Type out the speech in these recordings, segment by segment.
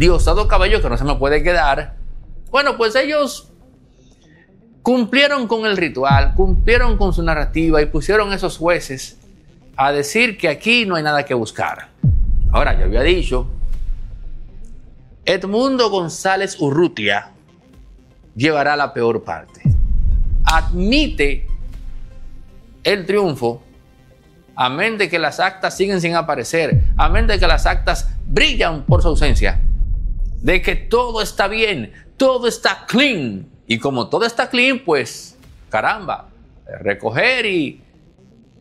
Dios dos Cabello, que no se me puede quedar. Bueno, pues ellos cumplieron con el ritual, cumplieron con su narrativa y pusieron a esos jueces a decir que aquí no hay nada que buscar. Ahora, yo había dicho, Edmundo González Urrutia llevará la peor parte. Admite el triunfo, amén de que las actas siguen sin aparecer, amén de que las actas brillan por su ausencia de que todo está bien, todo está clean. Y como todo está clean, pues, caramba, recoger y...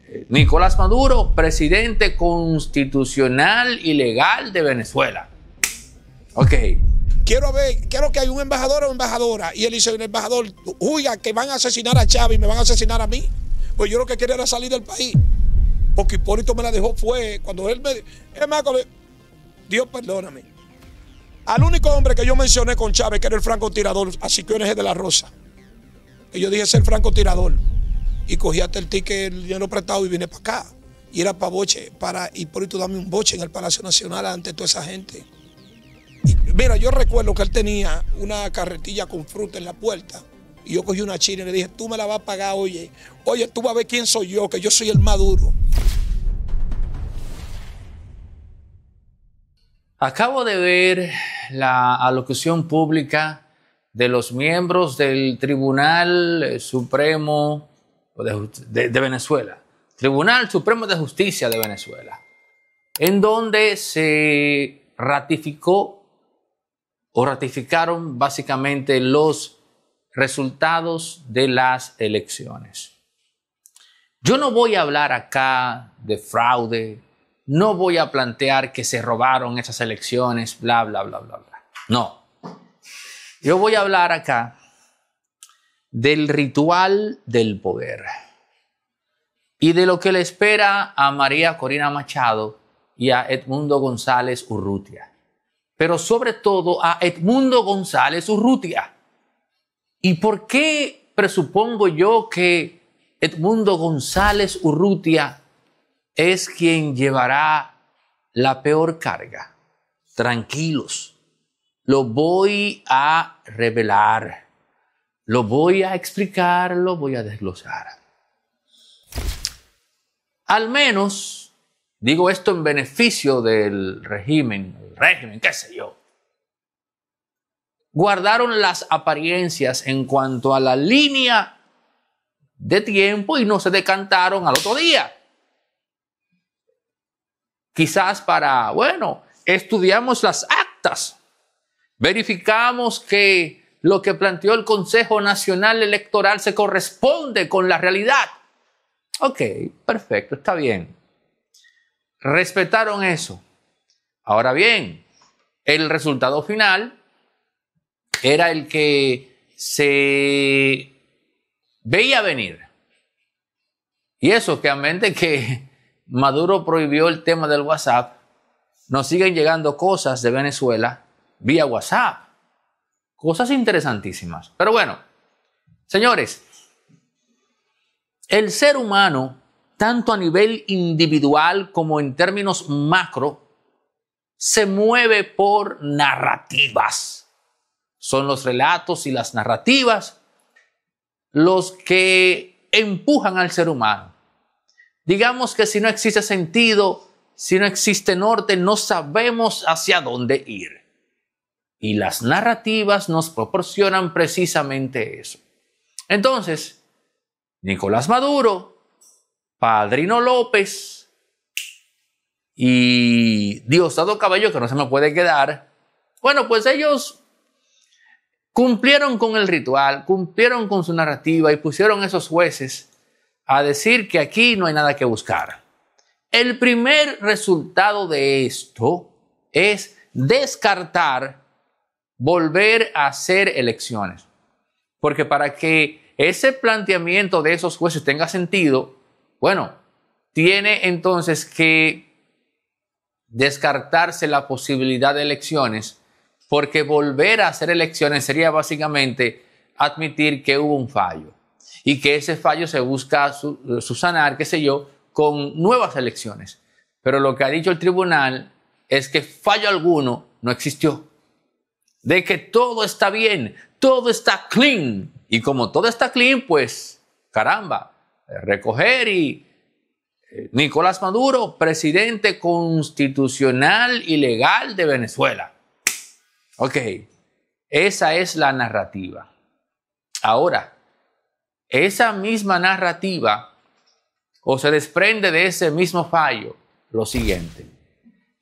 Eh, Nicolás Maduro, presidente constitucional y legal de Venezuela. Ok. Quiero ver, quiero que hay un embajador o embajadora y él dice, el embajador, huya que van a asesinar a Chávez me van a asesinar a mí. Pues yo lo que quería era salir del país. Porque Hipólito me la dejó fue cuando él me... Es Dios perdóname. Al único hombre que yo mencioné con Chávez, que era el francotirador, así que ONG de la Rosa. yo dije, es el francotirador. Y cogí hasta el ticket, el dinero prestado y vine para acá. Y era para boche, para Hipólito dame un boche en el Palacio Nacional ante toda esa gente. mira, yo recuerdo que él tenía una carretilla con fruta en la puerta. Y yo cogí una china y le dije, tú me la vas a pagar, oye. Oye, tú vas a ver quién soy yo, que yo soy el maduro. Acabo de ver la alocución pública de los miembros del Tribunal Supremo de, Venezuela, Tribunal Supremo de Justicia de Venezuela, en donde se ratificó o ratificaron básicamente los resultados de las elecciones. Yo no voy a hablar acá de fraude, no voy a plantear que se robaron esas elecciones, bla, bla, bla, bla, bla. No. Yo voy a hablar acá del ritual del poder y de lo que le espera a María Corina Machado y a Edmundo González Urrutia, pero sobre todo a Edmundo González Urrutia. ¿Y por qué presupongo yo que Edmundo González Urrutia es quien llevará la peor carga. Tranquilos, lo voy a revelar, lo voy a explicar, lo voy a desglosar. Al menos, digo esto en beneficio del régimen, el régimen, qué sé yo, guardaron las apariencias en cuanto a la línea de tiempo y no se decantaron al otro día. Quizás para, bueno, estudiamos las actas, verificamos que lo que planteó el Consejo Nacional Electoral se corresponde con la realidad. Ok, perfecto, está bien. Respetaron eso. Ahora bien, el resultado final era el que se veía venir. Y eso, obviamente, que Maduro prohibió el tema del WhatsApp, nos siguen llegando cosas de Venezuela vía WhatsApp. Cosas interesantísimas. Pero bueno, señores, el ser humano, tanto a nivel individual como en términos macro, se mueve por narrativas. Son los relatos y las narrativas los que empujan al ser humano. Digamos que si no existe sentido, si no existe norte, no sabemos hacia dónde ir. Y las narrativas nos proporcionan precisamente eso. Entonces, Nicolás Maduro, Padrino López y Diosdado Cabello, que no se me puede quedar, bueno, pues ellos cumplieron con el ritual, cumplieron con su narrativa y pusieron esos jueces a decir que aquí no hay nada que buscar. El primer resultado de esto es descartar volver a hacer elecciones. Porque para que ese planteamiento de esos jueces tenga sentido, bueno, tiene entonces que descartarse la posibilidad de elecciones, porque volver a hacer elecciones sería básicamente admitir que hubo un fallo y que ese fallo se busca subsanar, qué sé yo, con nuevas elecciones. Pero lo que ha dicho el tribunal es que fallo alguno no existió. De que todo está bien, todo está clean. Y como todo está clean, pues, caramba, recoger y eh, Nicolás Maduro, presidente constitucional y legal de Venezuela. Ok, esa es la narrativa. Ahora, esa misma narrativa o se desprende de ese mismo fallo lo siguiente.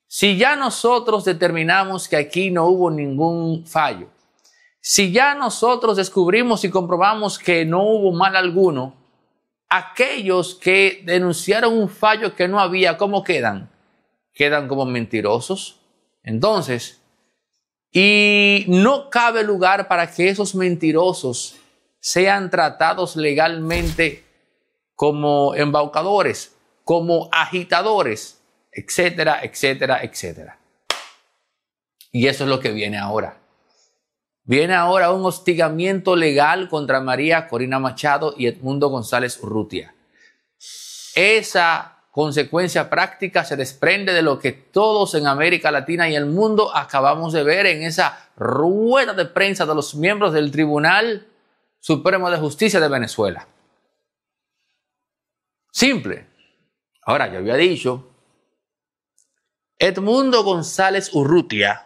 Si ya nosotros determinamos que aquí no hubo ningún fallo, si ya nosotros descubrimos y comprobamos que no hubo mal alguno, aquellos que denunciaron un fallo que no había, ¿cómo quedan? Quedan como mentirosos. Entonces, y no cabe lugar para que esos mentirosos sean tratados legalmente como embaucadores, como agitadores, etcétera, etcétera, etcétera. Y eso es lo que viene ahora. Viene ahora un hostigamiento legal contra María Corina Machado y Edmundo González Urrutia. Esa consecuencia práctica se desprende de lo que todos en América Latina y el mundo acabamos de ver en esa rueda de prensa de los miembros del tribunal Supremo de Justicia de Venezuela. Simple. Ahora, yo había dicho, Edmundo González Urrutia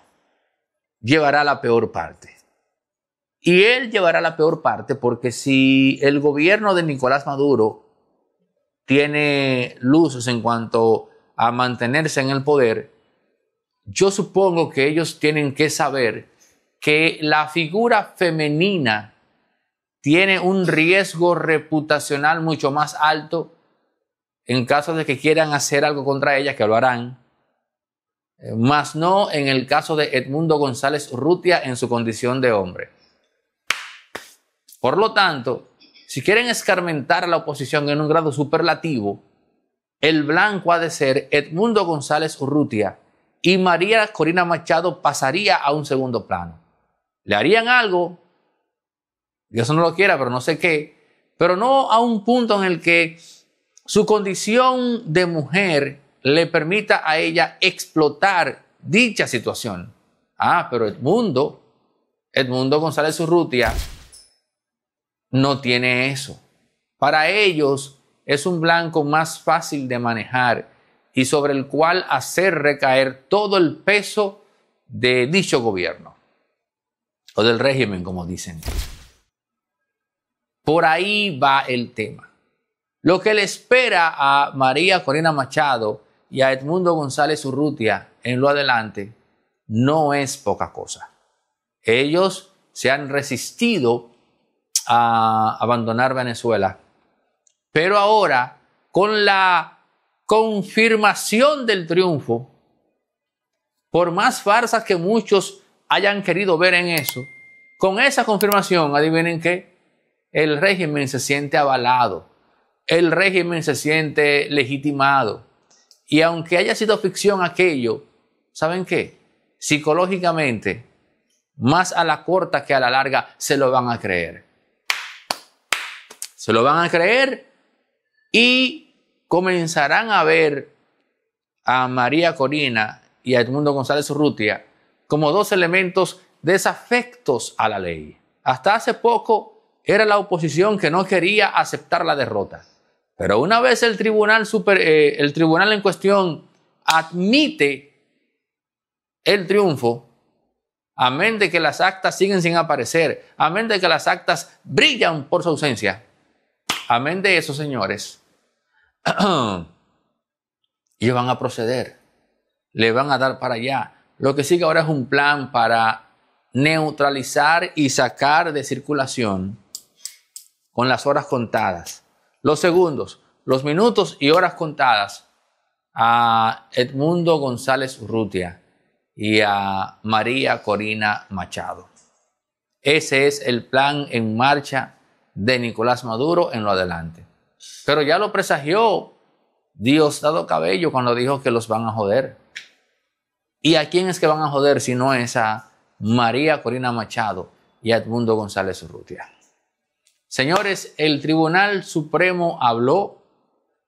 llevará la peor parte. Y él llevará la peor parte porque si el gobierno de Nicolás Maduro tiene luces en cuanto a mantenerse en el poder, yo supongo que ellos tienen que saber que la figura femenina tiene un riesgo reputacional mucho más alto en caso de que quieran hacer algo contra ella, que lo harán, eh, más no en el caso de Edmundo González Rutia en su condición de hombre. Por lo tanto, si quieren escarmentar a la oposición en un grado superlativo, el blanco ha de ser Edmundo González Urrutia y María Corina Machado pasaría a un segundo plano. Le harían algo, Dios no lo quiera, pero no sé qué, pero no a un punto en el que su condición de mujer le permita a ella explotar dicha situación. Ah, pero Edmundo, Edmundo González Urrutia, no tiene eso. Para ellos es un blanco más fácil de manejar y sobre el cual hacer recaer todo el peso de dicho gobierno o del régimen, como dicen. Por ahí va el tema. Lo que le espera a María Corina Machado y a Edmundo González Urrutia en lo adelante no es poca cosa. Ellos se han resistido a abandonar Venezuela, pero ahora con la confirmación del triunfo, por más farsas que muchos hayan querido ver en eso, con esa confirmación, adivinen qué, el régimen se siente avalado, el régimen se siente legitimado. Y aunque haya sido ficción aquello, ¿saben qué? Psicológicamente, más a la corta que a la larga, se lo van a creer. Se lo van a creer y comenzarán a ver a María Corina y a Edmundo González Urrutia como dos elementos desafectos a la ley. Hasta hace poco era la oposición que no quería aceptar la derrota. Pero una vez el tribunal, super, eh, el tribunal en cuestión admite el triunfo, amén de que las actas siguen sin aparecer, amén de que las actas brillan por su ausencia, amén de eso, señores, Y van a proceder, le van a dar para allá. Lo que sigue ahora es un plan para neutralizar y sacar de circulación con las horas contadas. Los segundos, los minutos y horas contadas a Edmundo González Urrutia y a María Corina Machado. Ese es el plan en marcha de Nicolás Maduro en lo adelante. Pero ya lo presagió Dios dado Cabello cuando dijo que los van a joder. ¿Y a quién es que van a joder si no es a María Corina Machado y a Edmundo González Urrutia? Señores, el Tribunal Supremo habló,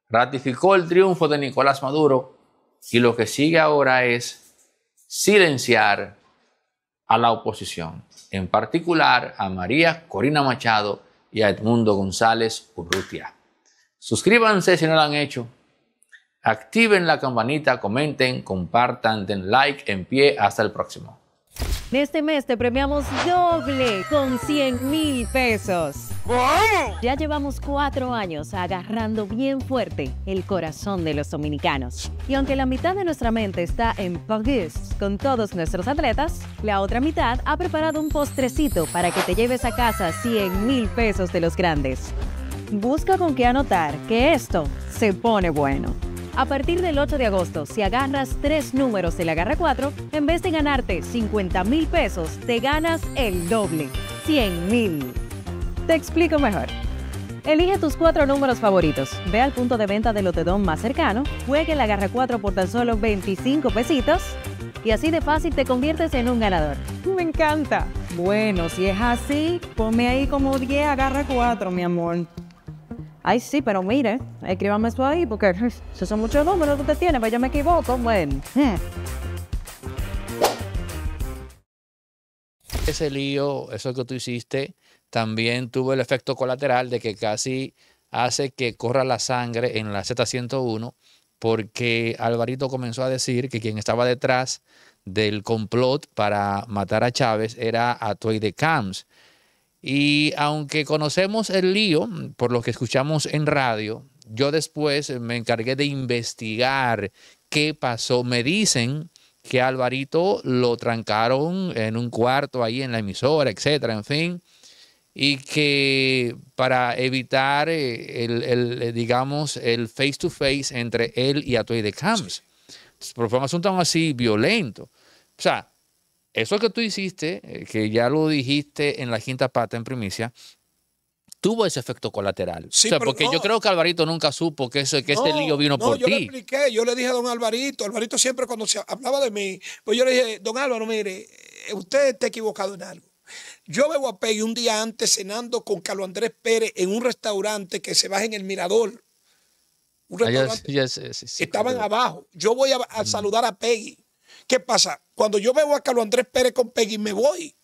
ratificó el triunfo de Nicolás Maduro y lo que sigue ahora es silenciar a la oposición, en particular a María Corina Machado y a Edmundo González Urrutia. Suscríbanse si no lo han hecho. Activen la campanita, comenten, compartan, den like, en pie, hasta el próximo. Este mes te premiamos doble con 100 mil pesos. Ya llevamos cuatro años agarrando bien fuerte el corazón de los dominicanos. Y aunque la mitad de nuestra mente está en París con todos nuestros atletas, la otra mitad ha preparado un postrecito para que te lleves a casa 100 mil pesos de los grandes. Busca con qué anotar que esto se pone bueno. A partir del 8 de agosto, si agarras tres números de la garra 4, en vez de ganarte 50 mil pesos, te ganas el doble, 100 mil. Te explico mejor. Elige tus cuatro números favoritos, ve al punto de venta del lotedón más cercano, juegue la garra 4 por tan solo 25 pesitos y así de fácil te conviertes en un ganador. Me encanta. Bueno, si es así, ponme ahí como 10 agarra 4, mi amor. Ay, sí, pero mire, escríbame eso ahí porque esos son muchos números que usted tiene, pero pues yo me equivoco. Bueno. Ese lío, eso que tú hiciste, también tuvo el efecto colateral de que casi hace que corra la sangre en la Z101 porque Alvarito comenzó a decir que quien estaba detrás del complot para matar a Chávez era Atoy de Camps. Y aunque conocemos el lío por lo que escuchamos en radio, yo después me encargué de investigar qué pasó. Me dicen que Alvarito lo trancaron en un cuarto ahí en la emisora, etcétera, en fin y que para evitar eh, el, eh, digamos, el face-to-face entre él y Atoy de Camps. Pero fue un asunto así violento. O sea, eso que tú hiciste, eh, que ya lo dijiste en la quinta pata en primicia, tuvo ese efecto colateral. o sea, porque yo creo que Alvarito nunca supo que, que este lío vino por ti. No, yo le expliqué, yo le dije a don Alvarito, Alvarito siempre cuando se hablaba de mí, pues yo le dije, don Álvaro, mire, usted está equivocado en algo. Yo veo a Peggy un día antes cenando con Carlos Andrés Pérez en un restaurante que se baja en el Mirador. Un ah, restaurante. estaban abajo. Yo voy a, saludar a Peggy. ¿Qué pasa? Cuando yo veo a Carlos Andrés Pérez con Peggy, me voy.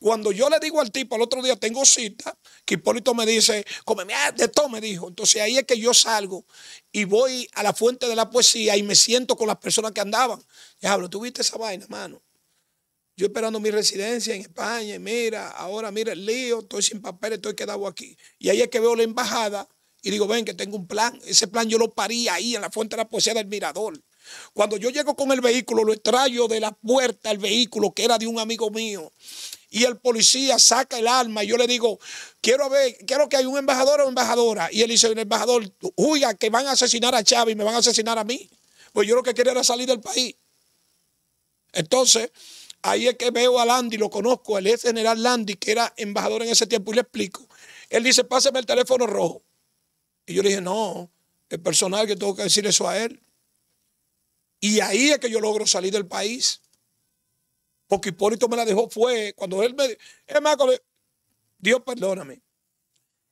Cuando yo le digo al tipo al otro día, tengo cita, que Hipólito me dice, come ah, de todo, me dijo. Entonces ahí es que yo salgo y voy a la fuente de la poesía y me siento con las personas que andaban. Ya hablo, ¿tú viste esa vaina, mano? Yo esperando mi residencia en España, y mira, ahora mira el lío, estoy sin papeles, estoy quedado aquí. Y ahí es que veo la embajada y digo, ven que tengo un plan. Ese plan yo lo parí ahí en la fuente de la poesía del mirador. Cuando yo llego con el vehículo, lo extraño de la puerta el vehículo que era de un amigo mío. Y el policía saca el arma y yo le digo, quiero ver, quiero que haya un embajador o embajadora. Y él dice, el embajador, huya, que van a asesinar a Chávez y me van a asesinar a mí. Pues yo lo que quería era salir del país. Entonces, Ahí es que veo a Landy, lo conozco, el ex general Landy, que era embajador en ese tiempo, y le explico. Él dice, pásame el teléfono rojo. Y yo le dije, no, el personal que tengo que decir eso a él. Y ahí es que yo logro salir del país. Porque Hipólito me la dejó fue cuando él me... Es más, Dios perdóname.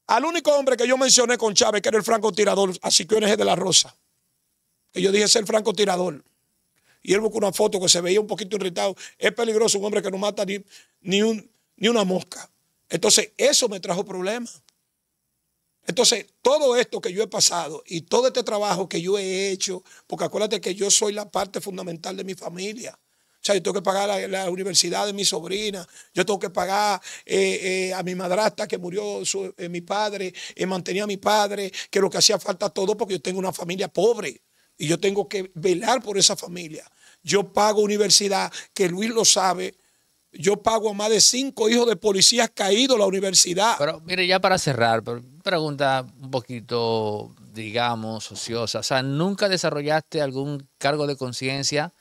Al único hombre que yo mencioné con Chávez, que era el francotirador, así que ONG de la Rosa. Y yo dije es el francotirador y él buscó una foto que se veía un poquito irritado. Es peligroso un hombre que no mata ni, un, ni una mosca. Entonces, eso me trajo problemas. Entonces, todo esto que yo he pasado y todo este trabajo que yo he hecho, porque acuérdate que yo soy la parte fundamental de mi familia. O sea, yo tengo que pagar la, universidad de mi sobrina, yo tengo que pagar eh, eh, a mi madrastra que murió eh, mi padre, mantenía a mi padre, que lo que hacía falta todo porque yo tengo una familia pobre. Y yo tengo que velar por esa familia. Yo pago universidad, que Luis lo sabe. Yo pago a más de cinco hijos de policías caídos a la universidad. Pero mire, ya para cerrar, pregunta un poquito, digamos, ociosa. O sea, ¿nunca desarrollaste algún cargo de conciencia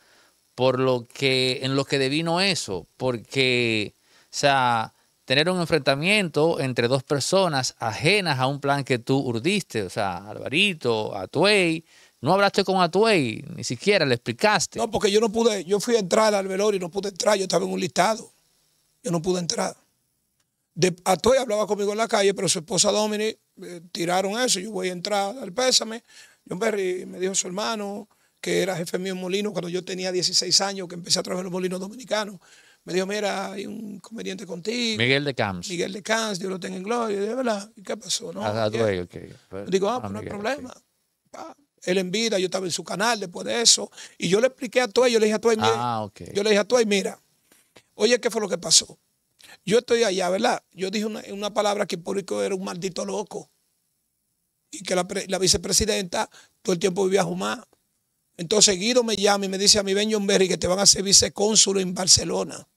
por lo que, en lo que devino eso? Porque, o sea, tener un enfrentamiento entre dos personas ajenas a un plan que tú urdiste, o sea, Alvarito, Atuey, no hablaste con Atuey, ni siquiera le explicaste. No, porque yo no pude, yo fui a entrar al velorio y no pude entrar, yo estaba en un listado. Yo no pude entrar. De, Atuey hablaba conmigo en la calle, pero su esposa Domini eh, tiraron eso, yo voy a entrar al pésame. John Berry me dijo su hermano, que era jefe mío en Molino cuando yo tenía 16 años, que empecé a trabajar en los molinos dominicanos. Me dijo, mira, hay un conveniente contigo. Miguel de Camps. Miguel de Camps, Dios lo tenga en gloria. Y ¿verdad? ¿Y qué pasó? No, ah, Atuey, ok. Digo, ah, pues no hay problema él en vida, yo estaba en su canal después de eso. Y yo le expliqué a todo yo le dije a todo, mira, ah, yo le dije a y mira, oye, ¿qué fue lo que pasó? Yo estoy allá, ¿verdad? Yo dije una, una palabra que el público era un maldito loco. Y que la, vicepresidenta todo el tiempo vivía a Jumá. Entonces Guido me llama y me dice a mí, Ben John Berry, que te van a hacer vicecónsul en Barcelona.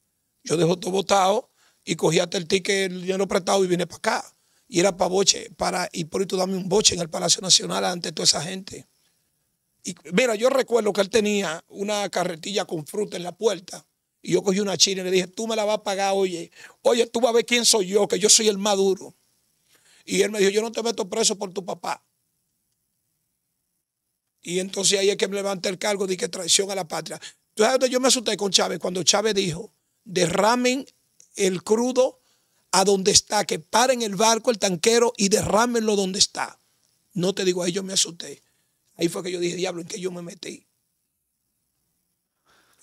Yo dejo todo votado y cogí hasta el ticket, el dinero prestado y vine para acá. Y era para boche, para, Hipólito por dame un boche en el Palacio Nacional ante toda esa gente. Y mira, yo recuerdo que él tenía una carretilla con fruta en la puerta. Y yo cogí una china y le dije, tú me la vas a pagar, oye. Oye, tú vas a ver quién soy yo, que yo soy el maduro. Y él me dijo, yo no te meto preso por tu papá. Y entonces ahí es que me levanté el cargo de que traición a la patria. yo me asusté con Chávez cuando Chávez dijo, derramen el crudo a donde está, que paren el barco, el tanquero y derrámenlo donde está. No te digo, ahí yo me asusté. Ahí fue que yo dije, diablo, ¿en qué yo me metí?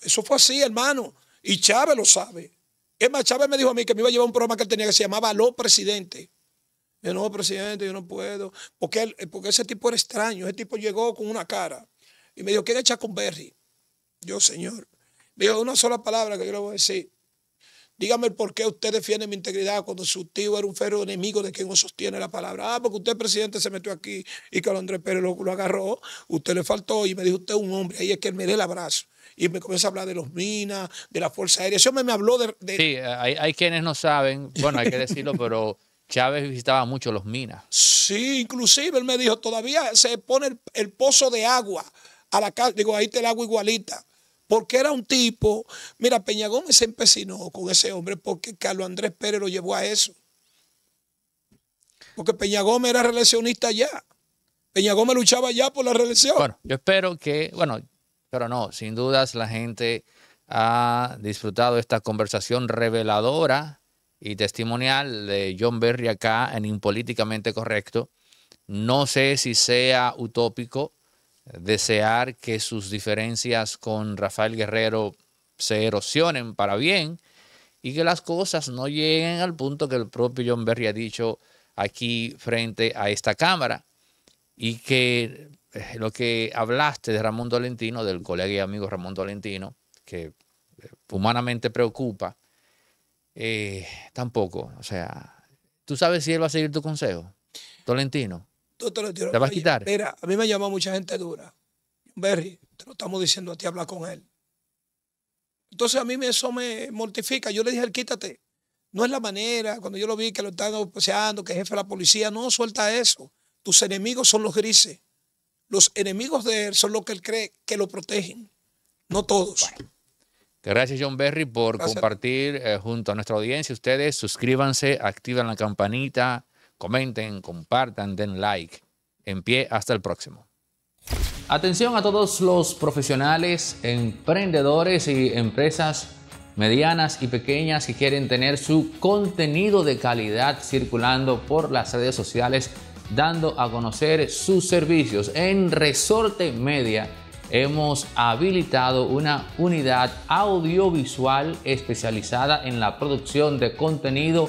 Eso fue así, hermano. Y Chávez lo sabe. Es más, Chávez me dijo a mí que me iba a llevar un programa que él tenía que se llamaba Lo Presidente. Yo no, presidente, yo no puedo. Porque, eh, porque ese tipo era extraño. Ese tipo llegó con una cara. Y me dijo, ¿quién con Berry? Yo, señor. Me dijo una sola palabra que yo le voy a decir. Dígame por qué usted defiende mi integridad cuando su tío era un fero enemigo de quien no sostiene la palabra. Ah, porque usted, presidente, se metió aquí y que Andrés Pérez lo, agarró. Usted le faltó y me dijo usted un hombre. Ahí es que él me dé el abrazo. Y me comienza a hablar de los minas, de la Fuerza Aérea. Eso me, habló de, Sí, hay, quienes no saben. Bueno, hay que decirlo, pero... Chávez visitaba mucho los minas. Sí, inclusive él me dijo, todavía se pone el, pozo de agua a la casa, digo, ahí está el agua igualita. Porque era un tipo, mira, Peña Gómez se empecinó con ese hombre porque Carlos Andrés Pérez lo llevó a eso. Porque Peña Gómez era relacionista ya. Peña Gómez luchaba ya por la reelección. Bueno, yo espero que, bueno, pero no, sin dudas la gente ha disfrutado esta conversación reveladora y testimonial de John Berry acá en Impolíticamente Correcto. No sé si sea utópico, desear que sus diferencias con Rafael Guerrero se erosionen para bien y que las cosas no lleguen al punto que el propio John Berry ha dicho aquí frente a esta Cámara y que eh, lo que hablaste de Ramón Dolentino, del colega y amigo Ramón Dolentino, que eh, humanamente preocupa, eh, tampoco, o sea, ¿tú sabes si él va a seguir tu consejo, Dolentino? te vas a quitar? a mí me llama mucha gente dura. Berry, te lo estamos diciendo a ti, habla con él. Entonces a mí eso me mortifica. Yo le dije, quítate. No es la manera. Cuando yo lo vi que lo están paseando, que es jefe de la policía, no, suelta eso. Tus enemigos son los grises. Los enemigos de él son los que él cree que lo protegen. No todos. Gracias John Berry por compartir eh, junto a nuestra audiencia. Ustedes suscríbanse, activan la campanita Comenten, compartan, den like. En pie, hasta el próximo. Atención a todos los profesionales, emprendedores y empresas medianas y pequeñas que quieren tener su contenido de calidad circulando por las redes sociales, dando a conocer sus servicios. En Resorte Media hemos habilitado una unidad audiovisual especializada en la producción de contenido